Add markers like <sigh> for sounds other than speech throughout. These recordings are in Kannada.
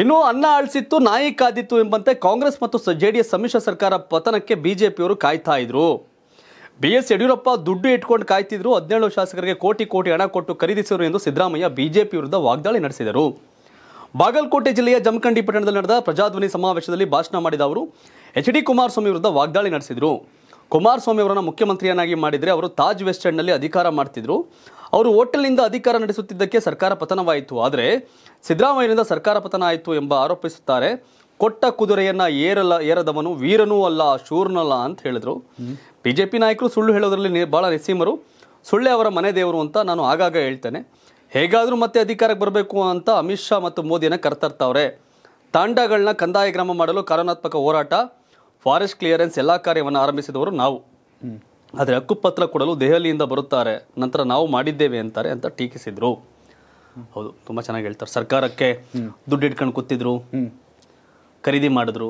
ಇನ್ನು ಅನ್ನ ಆಳ್ಸಿತ್ತು ನಾಯಿ ಕಾದಿತ್ತು ಎಂಬಂತೆ ಕಾಂಗ್ರೆಸ್ ಮತ್ತು ಜೆಡಿಎಸ್ ಸಮ್ಮಿಶ್ರ ಸರ್ಕಾರ ಪತನಕ್ಕೆ ಬಿಜೆಪಿಯವರು ಕಾಯ್ತಾ ಇದ್ರು ಬಿ ಎಸ್ ಯಡಿಯೂರಪ್ಪ ದುಡ್ಡು ಇಟ್ಕೊಂಡು ಕಾಯ್ತಿದ್ರು ಹದಿನೇಳು ಶಾಸಕರಿಗೆ ಕೋಟಿ ಕೋಟಿ ಹಣ ಕೊಟ್ಟು ಖರೀದಿಸಿದರು ಎಂದು ಸಿದ್ದರಾಮಯ್ಯ ಬಿಜೆಪಿ ವಿರುದ್ಧ ವಾಗ್ದಾಳಿ ನಡೆಸಿದರು ಬಾಗಲಕೋಟೆ ಜಿಲ್ಲೆಯ ಜಮಖಂಡಿ ಪಟ್ಟಣದಲ್ಲಿ ನಡೆದ ಪ್ರಜಾಧ್ವನಿ ಸಮಾವೇಶದಲ್ಲಿ ಭಾಷಣ ಮಾಡಿದ ಅವರು ಎಚ್ ಡಿ ಕುಮಾರಸ್ವಾಮಿ ವಿರುದ್ಧ ವಾಗ್ದಾಳಿ ನಡೆಸಿದರು ಕುಮಾರಸ್ವಾಮಿ ಅವರನ್ನು ಮುಖ್ಯಮಂತ್ರಿಯನ್ನಾಗಿ ಮಾಡಿದರೆ ಅವರು ತಾಜ್ ವೆಸ್ಟ್ ಅಧಿಕಾರ ಮಾಡ್ತಿದ್ರು ಅವರು ಹೋಟೆಲ್ನಿಂದ ಅಧಿಕಾರ ನಡೆಸುತ್ತಿದ್ದಕ್ಕೆ ಸರ್ಕಾರ ಪತನವಾಯಿತು ಆದರೆ ಸಿದ್ದರಾಮಯ್ಯನಿಂದ ಸರ್ಕಾರ ಪತನ ಆಯಿತು ಎಂಬ ಆರೋಪಿಸುತ್ತಾರೆ ಕೊಟ್ಟ ಕುದುರೆಯನ್ನು ಏರಲ್ಲ ಏರದವನು ವೀರನೂ ಅಲ್ಲ ಶೂರ್ನಲ್ಲ ಅಂತ ಹೇಳಿದರು ಬಿ ಜೆ ಪಿ ನಾಯಕರು ಸುಳ್ಳು ಹೇಳೋದರಲ್ಲಿ ಭಾಳ ನಿಸೀಮರು ಸುಳ್ಳೆ ಅವರ ಮನೆ ದೇವರು ಅಂತ ನಾನು ಆಗಾಗ ಹೇಳ್ತೇನೆ ಹೇಗಾದರೂ ಮತ್ತೆ ಅಧಿಕಾರಕ್ಕೆ ಬರಬೇಕು ಅಂತ ಅಮಿತ್ ಶಾ ಮತ್ತು ಮೋದಿಯನ್ನು ಕರ್ತರ್ತವ್ರೆ ತಾಂಡಗಳನ್ನ ಕಂದಾಯ ಗ್ರಾಮ ಮಾಡಲು ಕಾನೂನಾತ್ಮಕ ಹೋರಾಟ ಫಾರೆಸ್ಟ್ ಕ್ಲಿಯರೆನ್ಸ್ ಎಲ್ಲ ಕಾರ್ಯವನ್ನು ಆರಂಭಿಸಿದವರು ನಾವು ಆದರೆ ಹಕ್ಕುಪತ್ರ ಕೊಡಲು ದೆಹಲಿಯಿಂದ ಬರುತ್ತಾರೆ ನಂತರ ನಾವು ಮಾಡಿದ್ದೇವೆ ಅಂತಾರೆ ಅಂತ ಟೀಕಿಸಿದ್ರು ಹೌದು ತುಂಬ ಚೆನ್ನಾಗಿ ಹೇಳ್ತಾರೆ ಸರ್ಕಾರಕ್ಕೆ ದುಡ್ಡು ಇಟ್ಕೊಂಡು ಕೂತಿದ್ರು ಖರೀದಿ ಮಾಡಿದ್ರು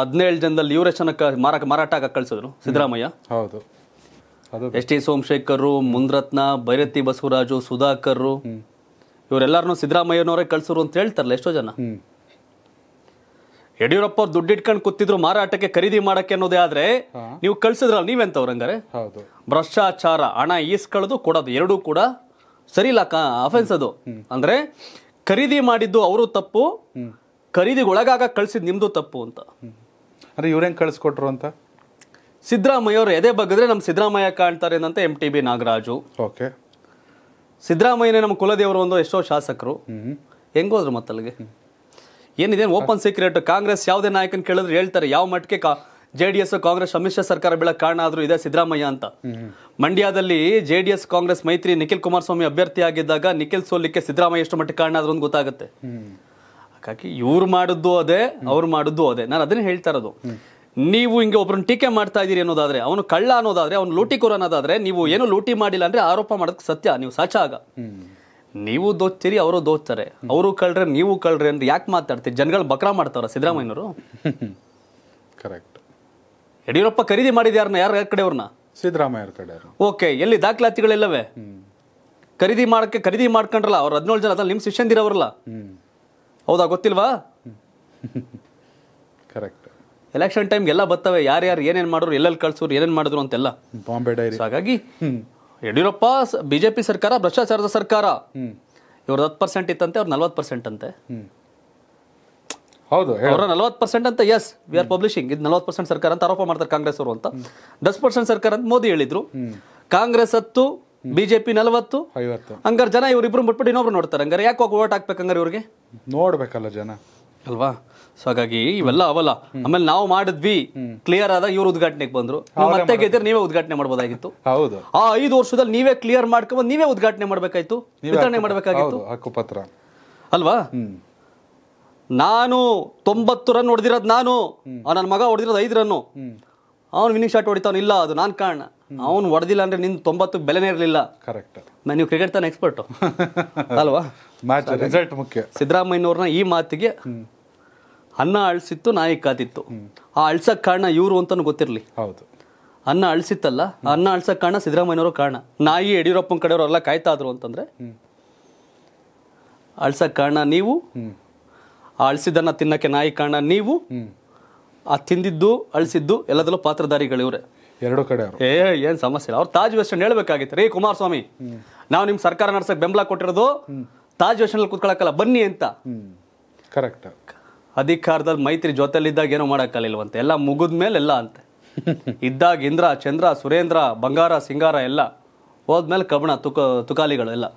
ಹದಿನೇಳು ಜನದಲ್ಲಿ ಇವರೇ ಚೆನ್ನಕ ಮಾರಾಟ ಮಾರಾಟ ಕಳಿಸಿದ್ರು ಸಿದ್ದರಾಮಯ್ಯ ಹೌದು ಎಸ್ ಟಿ ಸೋಮಶೇಖರ್ ಮುಂದ್ರತ್ನ ಭೈರತಿ ಬಸವರಾಜು ಸುಧಾಕರ್ ಇವರೆಲ್ಲರೂ ಸಿದ್ದರಾಮಯ್ಯನವರೇ ಕಳಿಸ್ರು ಅಂತ ಹೇಳ್ತಾರಲ್ಲ ಎಷ್ಟೋ ಜನ ಯಡಿಯೂರಪ್ಪ ಅವ್ರು ದುಡ್ಡು ಇಟ್ಕೊಂಡು ಕೂತಿದ್ರು ಮಾರಾಟಕ್ಕೆ ಖರೀದಿ ಮಾಡಕ್ಕೆ ಅನ್ನೋದೇ ಆದ್ರೆ ನೀವು ಕಳ್ಸಿದ್ರಲ್ಲ ನೀವೆಂತವ್ರು ಹಂಗಾರೆ ಭ್ರಷ್ಟಾಚಾರ ಹಣ ಈಸ್ಕೊಳ್ಳೋದು ಕೊಡೋದು ಎರಡೂ ಕೂಡ ಸರಿ ಇಲ್ಲ ಅಫೆನ್ಸ್ ಅದು ಅಂದ್ರೆ ಖರೀದಿ ಮಾಡಿದ್ದು ಅವರು ತಪ್ಪು ಒಳಗಾಗ ಕಳ್ಸಿದ್ ನಿಮ್ದು ತಪ್ಪು ಅಂತ ಅಂದ್ರೆ ಇವ್ರ ಹೆಂಗ್ ಕಳ್ಸಿಕೊಟ್ರು ಅಂತ ಸಿದ್ದರಾಮಯ್ಯ ಅವರು ಎದೆ ಬಗ್ಗಿದ್ರೆ ನಮ್ ಸಿದ್ದರಾಮಯ್ಯ ಕಾಣ್ತಾರೆ ಅಂತ M T B Nagaraju okay ಸಿದ್ದರಾಮಯ್ಯನೇ ನಮ್ಮ ಕುಲದೇವರು ಒಂದು ಎಷ್ಟೋ ಶಾಸಕರು ಹೆಂಗೋದ್ರು ಮತ್ತಲ್ಲಿಗೆ ಏನಿದೆ ಓಪನ್ ಸೀಕ್ರೆಟ್ ಕಾಂಗ್ರೆಸ್ ಯಾವುದೇ ನಾಯಕನ ಕೇಳಿದ್ರೆ ಹೇಳ್ತಾರೆ ಯಾವ ಮಟ್ಟಕ್ಕೆ ಜೆ ಡಿ ಎಸ್ ಕಾಂಗ್ರೆಸ್ ಸಮ್ಮಿಶ್ರ ಸರ್ಕಾರ ಬೆಳಕ ಕಾರಣ ಆದ್ರೂ ಇದೆ ಸಿದ್ದರಾಮಯ್ಯ ಅಂತ ಮಂಡ್ಯದಲ್ಲಿ ಜೆ ಡಿ ಎಸ್ ಕಾಂಗ್ರೆಸ್ ಮೈತ್ರಿ ನಿಖಿಲ್ ಕುಮಾರಸ್ವಾಮಿ ಅಭ್ಯರ್ಥಿ ಆಗಿದ್ದಾಗ ನಿಖಿಲ್ ಸೋಲಿಕ್ಕೆ ಸಿದ್ದರಾಮಯ್ಯ ಎಷ್ಟು ಮಟ್ಟಿಗೆ ಕಾರಣ ಆದ್ರೂ ಗೊತ್ತಾಗುತ್ತೆ ಹಾಗಾಗಿ ಇವ್ರು ಮಾಡಿದ್ದು ಅದೇ ಅವ್ರು ಮಾಡಿದ್ದು ಅದೇ ನಾನು ಅದನ್ನೇ ಹೇಳ್ತಾ ಇರೋದು ನೀವು ಹಿಂಗೆ ಒಬ್ಬರನ್ನು ಟೀಕೆ ಮಾಡ್ತಾ ಇದ್ದೀರಿ ಅನ್ನೋದಾದ್ರೆ ಅವನು ಕಳ್ಳ ಅನ್ನೋದಾದ್ರೆ ಅವನು ಲೂಟಿ ಅನ್ನೋದಾದ್ರೆ ನೀವು ಏನು ಲೂಟಿ ಮಾಡಿಲ್ಲ ಅಂದ್ರೆ ಆರೋಪ ಮಾಡೋದಕ್ಕೆ ಸತ್ಯ ನೀವು ಸಾಚ ಆಗ ನೀವು ದೋಚ್ತೀರಿ ಅವರು ದೋಚ್ತಾರೆ ಅವರು ಕಳ್ರೆ ನೀವು ಕಳ್ರೆ ಅಂತ ಯಾಕೆ ಮಾತಾಡ್ತೀರಿ ಜನಗಳು ಬಕ್ರ ಮಾಡ್ತಾರ ಸಿದ್ದರಾಮಯ್ಯನವರು ಕರೆಕ್ಟ್ <laughs> ಯಡಿಯೂರಪ್ಪ ಖರೀದಿ ಮಾಡಿದ ಯಾರನ್ನ ಯಾರ ಕಡೆ ಅವ್ರನ್ನ ಸಿದ್ದರಾಮಯ್ಯ ಕಡೆ ಓಕೆ ಎಲ್ಲಿ ದಾಖಲಾತಿಗಳೆಲ್ಲವೇ ಖರೀದಿ ಮಾಡಕ್ಕೆ ಖರೀದಿ ಮಾಡ್ಕೊಂಡ್ರಲ್ಲ ಅವ್ರು ಹದಿನೇಳು ಜನ ಅದ್ರಲ್ಲಿ ನಿಮ್ಮ ಶಿಷ್ಯಂದಿರವ್ರಲ್ಲ ಹೌದಾ ಗೊತ್ತಿಲ್ವಾ ಕರೆಕ್ಟ್ <laughs> ಎಲೆಕ್ಷನ್ ಟೈಮ್ ಎಲ್ಲ ಬರ್ತವೆ ಯಾರ್ಯಾರು ಏನೇನು ಮಾಡೋರು ಎಲ್ಲೆಲ್ಲಿ ಕಳ್ಸೋರು ಏನೇನು ಮಾಡಿದ್ರು ಅಂತೆಲ್ಲ ಬಾಂಬೆ ಡೈರಿ ಹಾಗಾಗಿ ಯಡಿಯೂರಪ್ಪ ಬಿಜೆಪಿ ಸರ್ಕಾರ ಭ್ರಷ್ಟಾಚಾರದ ಸರ್ಕಾರ ಇವ್ರದ್ದು ಹತ್ತು ಪರ್ಸೆಂಟ್ ಇತ್ತಂತೆ ಅವ್ರ ನಲ್ವತ್ತು ಪರ್ಸೆಂಟ್ ಅಂತೆ ಹೌದು ಅವರ ನಲ್ವತ್ತು ಪರ್ಸೆಂಟ್ ಅಂತ ಎಸ್ ವಿ ಆರ್ ಪಬ್ಲಿಷಿಂಗ್ ಇದು ನಲ್ವತ್ತು ಪರ್ಸೆಂಟ್ ಸರ್ಕಾರ ಅಂತ ಆರೋಪ ಮಾಡ್ತಾರೆ ಕಾಂಗ್ರೆಸ್ ಅವರು ಅಂತ ದಸ್ ಪರ್ಸೆಂಟ್ ಸರ್ಕಾರ ಅಂತ ಮೋದಿ ಹೇಳಿದ್ರು ಕಾಂಗ್ರೆಸ್ ಹತ್ತು ಬಿಜೆಪಿ ನಲವತ್ತು ಹಂಗಾರೆ ಜನ ಇವ್ರಿಬ್ರು ಬಿಟ್ಬಿಟ್ಟು ಇನ್ನೊಬ್ರು ನೋಡ್ತಾರೆ ಹಂಗಾರೆ ಯಾಕೆ ಹೋಗಿ ಓಟ್ ಹಾಕ್ಬೇಕು ಹಂಗಾರೆ ಇವ್ರಿಗೆ ನೋಡ್ಬೇಕಲ್ಲ ಜನ ಅಲ್ವಾ ಸೊ ಹಾಗಾಗಿ ಇವೆಲ್ಲ ಅವಲ್ಲ ಆಮೇಲೆ ನಾವು ಮಾಡಿದ್ವಿ ಕ್ಲಿಯರ್ ಆದಾಗ ಇವ್ರು ಉದ್ಘಾಟನೆಗೆ ಬಂದ್ರು ಮತ್ತೆ ಗೆದ್ದರೆ ನೀವೇ ಉದ್ಘಾಟನೆ ಮಾಡಬಹುದಾಗಿತ್ತು ಹೌದು ಆ ಐದು ವರ್ಷದಲ್ಲಿ ನೀವೇ ಕ್ಲಿಯರ್ ಮಾಡ್ಕೊಂಡ್ ನೀವೇ ಉದ್ಘಾಟನೆ ಮಾಡಬೇಕಾಯ್ತು ವಿತರಣೆ ಮಾಡಬೇಕಾಗಿತ್ತು ಹಕ್ಕುಪತ್ರ ಅಲ್ವಾ ನಾನು ತೊಂಬತ್ತು ರನ್ ಹೊಡೆದಿರೋದು ನಾನು ನನ್ನ ಮಗ ಹೊಡೆದಿರೋದು ಐದು ರನ್ನು ಅವನು ವಿನಿಂಗ್ ಶಾಟ್ ಇಲ್ಲ ಅದು ನಾನು ಕಾರಣ ಅವನು ಹೊಡೆದಿಲ್ಲ ಅಂದ್ರೆ ನಿನ್ ತೊಂಬತ್ತು ಬೆಲೆನೇ ಇರಲಿಲ್ಲ ಕರೆಕ್ಟ್ ನಾನು ನೀವು ಕ್ರಿಕೆಟ್ ತಾನೆ ಎಕ್ಸ್ಪರ್ಟ್ <laughs> ಅಲ್ವಾ ಮ್ಯಾಚ್ ರಿಸಲ್ಟ್ ಮುಖ್ಯ ಸಿದ್ದರಾಮಯ್ಯನವ್ರನ್ನ ಈ ಮಾತಿಗೆ ಅನ್ನ ಅಳಿಸಿತ್ತು ನಾಯಿ ಕಾತಿತ್ತು ಆ ಅಳ್ಸಕ್ ಕಾರಣ ಇವರು ಅಂತಲೂ ಗೊತ್ತಿರಲಿ ಹೌದು ಅನ್ನ ಅಳಿಸಿತ್ತಲ್ಲ ಅನ್ನ ಅಳ್ಸಕ್ ಕಾರಣ ಸಿದ್ದರಾಮಯ್ಯನವರು ಕಾರಣ ನಾಯಿ ಯಡಿಯೂರಪ್ಪನ ಕಡೆಯವರೆಲ್ಲ ಕಾಯ್ತಾ ಇದ್ರು ಅಂತಂದ್ರೆ ಅಳ್ಸಕ್ ಕಾರಣ ನೀವು ಆ ಅಳಿಸಿದ್ದನ್ನ ತಿನ್ನಕ್ಕೆ ನಾಯಿ ಕಾರಣ ನೀವು ಆ ತಿಂದಿದ್ದು ಅಳಿಸಿದ್ದು ಎಲ್ಲದಲ್ಲೂ ಪಾತ್ರಧಾರಿಗಳಿವ್ರೆ ಎರಡು ಕಡೆ ಏ ಏನ್ ಸಮಸ್ಯೆ ಇಲ್ಲ ಅವ್ರು ತಾಜ್ ವೆಸ್ಟನ್ ಹೇಳ್ಬೇಕಾಗಿತ್ತು ರೀ ಕುಮಾರಸ್ವಾಮಿ ನಾವು ನಿಮ್ ಸರ್ಕಾರ ನಡ್ಸಕ್ ಬೆಂಬಲ ಕೊಟ್ಟಿರೋದು ತಾಜ್ ಅಲ್ಲಿ ಕೂತ್ಕೊಳಕ್ಕಲ್ಲ ಬನ್ನಿ ಅಂತ ಕರೆಕ್ಟ್ ಅಧಿಕಾರದಲ್ಲಿ ಮೈತ್ರಿ ಜೊತೆಲಿದ್ದಾಗ ಏನೋ ಇಲ್ವಂತೆ ಎಲ್ಲ ಮುಗಿದ ಮೇಲೆ ಎಲ್ಲ ಅಂತೆ ಇದ್ದಾಗ ಇಂದ್ರ ಚಂದ್ರ ಸುರೇಂದ್ರ ಬಂಗಾರ ಸಿಂಗಾರ ಎಲ್ಲ ಹೋದ್ಮೇಲೆ ಕಬಣ ತುಕ ತುಕಾಲಿಗಳು ಎಲ್ಲ